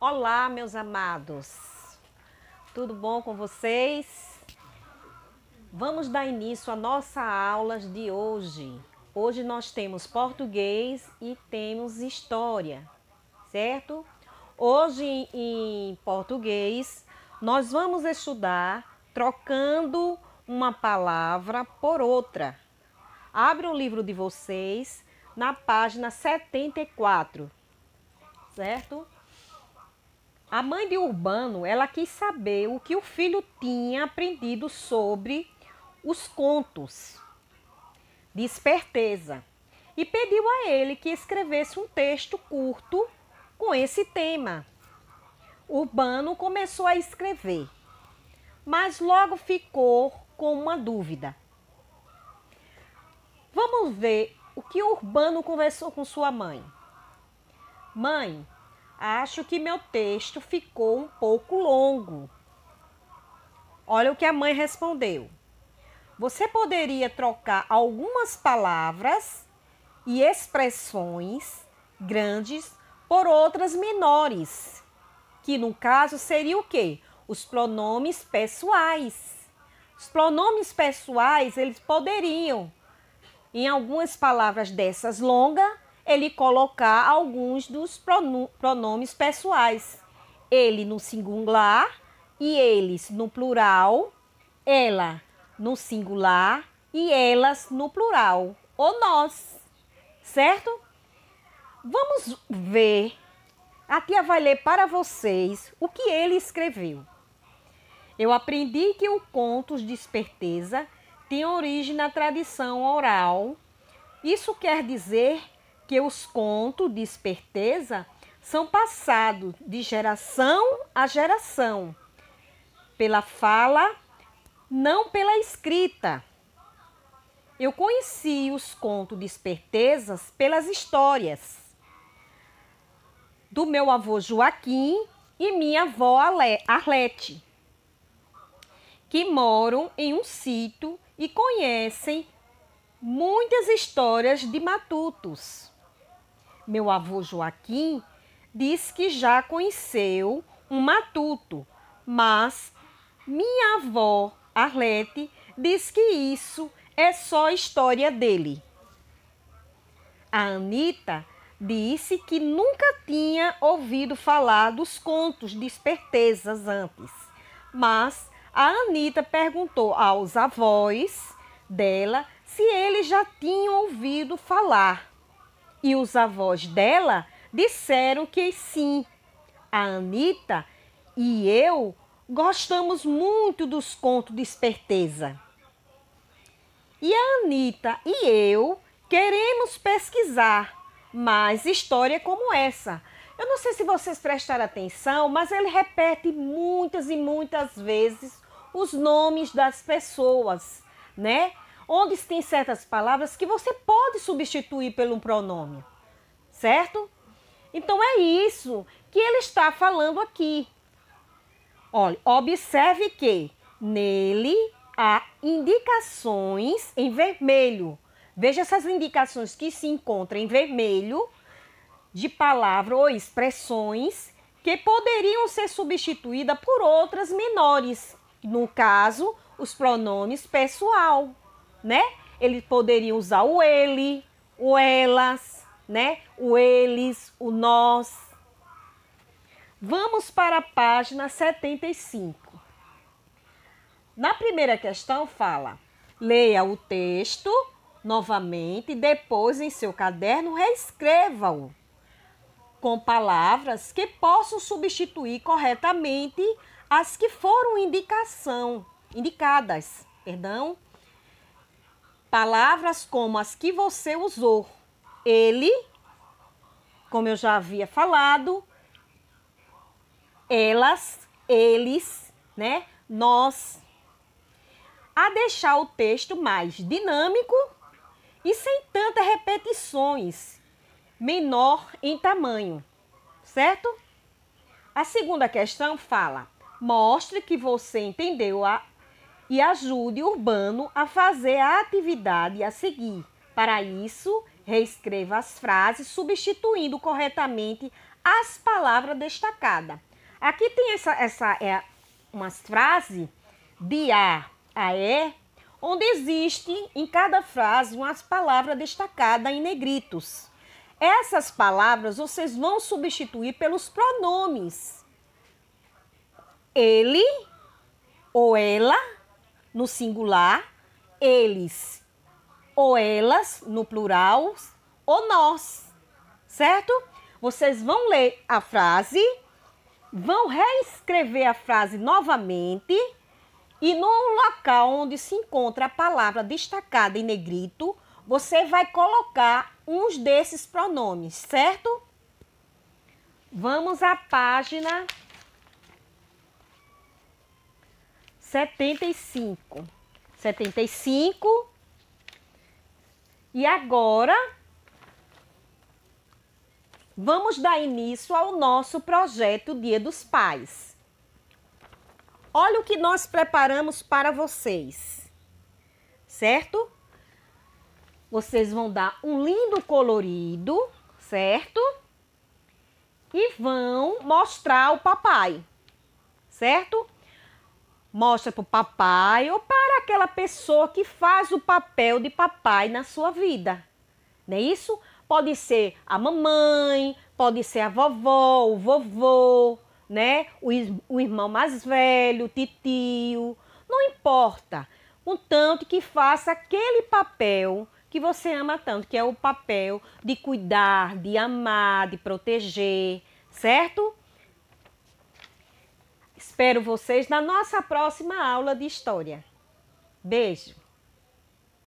Olá, meus amados. Tudo bom com vocês? Vamos dar início à nossa aula de hoje. Hoje nós temos português e temos história, certo? Hoje em português nós vamos estudar trocando uma palavra por outra. Abre o livro de vocês na página 74, certo? A mãe de Urbano, ela quis saber o que o filho tinha aprendido sobre os contos de esperteza e pediu a ele que escrevesse um texto curto com esse tema. Urbano começou a escrever, mas logo ficou com uma dúvida. Vamos ver o que Urbano conversou com sua mãe. Mãe, Acho que meu texto ficou um pouco longo. Olha o que a mãe respondeu. Você poderia trocar algumas palavras e expressões grandes por outras menores, que no caso seria o quê? Os pronomes pessoais. Os pronomes pessoais, eles poderiam, em algumas palavras dessas longas, ele colocar alguns dos pronomes pessoais. Ele no singular e eles no plural, ela no singular e elas no plural, ou nós, certo? Vamos ver. A tia vai ler para vocês o que ele escreveu. Eu aprendi que o Contos de Esperteza tem origem na tradição oral. Isso quer dizer que os contos de esperteza são passados de geração a geração, pela fala, não pela escrita. Eu conheci os contos de espertezas pelas histórias do meu avô Joaquim e minha avó Arlete, que moram em um sítio e conhecem muitas histórias de matutos meu avô Joaquim, diz que já conheceu um matuto, mas minha avó Arlete diz que isso é só história dele. A Anita disse que nunca tinha ouvido falar dos contos de espertezas antes, mas a Anita perguntou aos avós dela se eles já tinham ouvido falar e os avós dela disseram que sim. A Anitta e eu gostamos muito dos contos de esperteza. E a Anitta e eu queremos pesquisar mais história como essa. Eu não sei se vocês prestaram atenção, mas ele repete muitas e muitas vezes os nomes das pessoas, né? onde tem certas palavras que você pode substituir pelo pronome, certo? Então é isso que ele está falando aqui. Olha, observe que nele há indicações em vermelho. Veja essas indicações que se encontram em vermelho de palavras ou expressões que poderiam ser substituídas por outras menores, no caso, os pronomes pessoal né? Ele poderia usar o ele, o elas, né? O eles, o nós. Vamos para a página 75. Na primeira questão fala: leia o texto novamente, depois em seu caderno reescreva-o com palavras que possam substituir corretamente as que foram indicação, indicadas, perdão, Palavras como as que você usou. Ele, como eu já havia falado, elas, eles, né? Nós. A deixar o texto mais dinâmico e sem tantas repetições, menor em tamanho, certo? A segunda questão fala: mostre que você entendeu a que ajude o urbano a fazer a atividade a seguir. Para isso, reescreva as frases substituindo corretamente as palavras destacadas. Aqui tem essa, essa é umas frases de A a E, onde existe em cada frase umas palavras destacadas em negritos. Essas palavras vocês vão substituir pelos pronomes. Ele ou ela no singular, eles ou elas no plural ou nós, certo? Vocês vão ler a frase, vão reescrever a frase novamente e no local onde se encontra a palavra destacada em negrito, você vai colocar uns desses pronomes, certo? Vamos à página 75. 75. E agora vamos dar início ao nosso projeto Dia dos Pais. Olha o que nós preparamos para vocês. Certo? Vocês vão dar um lindo colorido, certo? E vão mostrar o papai, certo? mostra para o papai ou para aquela pessoa que faz o papel de papai na sua vida. Não é isso? Pode ser a mamãe, pode ser a vovó, o vovô, né? O, o irmão mais velho, o tio, não importa. o tanto que faça aquele papel que você ama tanto, que é o papel de cuidar, de amar, de proteger, certo? Espero vocês na nossa próxima aula de História. Beijo!